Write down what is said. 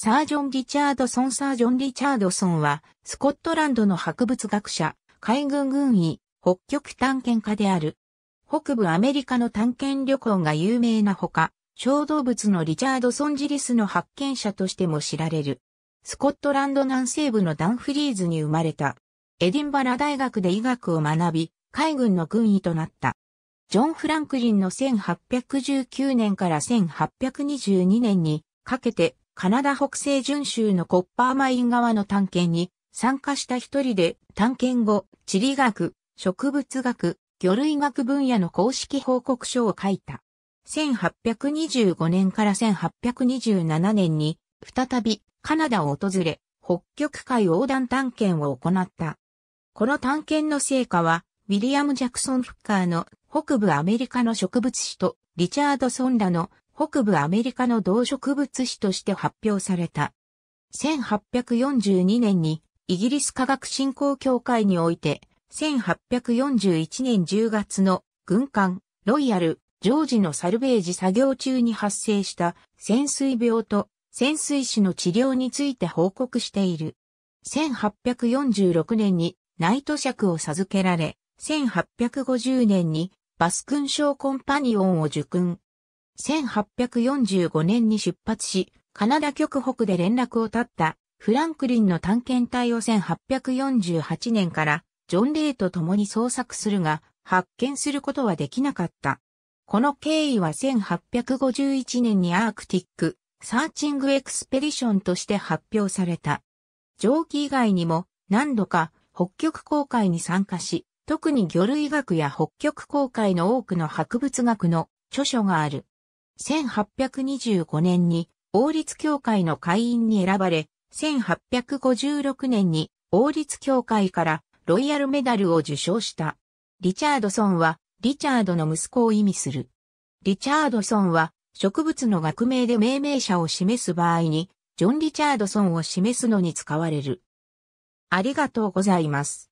サージョン・リチャードソン・サージョン・リチャードソンは、スコットランドの博物学者、海軍軍医、北極探検家である。北部アメリカの探検旅行が有名なほか、小動物のリチャードソン・ジリスの発見者としても知られる。スコットランド南西部のダンフリーズに生まれた。エディンバラ大学で医学を学び、海軍の軍医となった。ジョン・フランクリンの1819年から1822年にかけてカナダ北西巡州のコッパーマイン側の探検に参加した一人で探検後、地理学、植物学、魚類学分野の公式報告書を書いた。1825年から1827年に再びカナダを訪れ、北極海横断探検を行った。この探検の成果は、ウィリアム・ジャクソン・フッカーの北部アメリカの植物史とリチャード・ソンラの北部アメリカの動植物史として発表された。1842年にイギリス科学振興協会において、1841年10月の軍艦ロイヤルジョージのサルベージ作業中に発生した潜水病と潜水士の治療について報告している。1846年にナイト尺を授けられ、1850年にバスクン賞コンパニオンを受訓。1845年に出発し、カナダ極北で連絡を絶ったフランクリンの探検隊を1848年からジョン・レイと共に捜索するが、発見することはできなかった。この経緯は1851年にアークティック・サーチング・エクスペディションとして発表された。蒸気以外にも何度か北極航海に参加し、特に魚類学や北極航海の多くの博物学の著書がある。1825年に王立協会の会員に選ばれ、1856年に王立協会からロイヤルメダルを受賞した。リチャードソンはリチャードの息子を意味する。リチャードソンは植物の学名で命名者を示す場合に、ジョン・リチャードソンを示すのに使われる。ありがとうございます。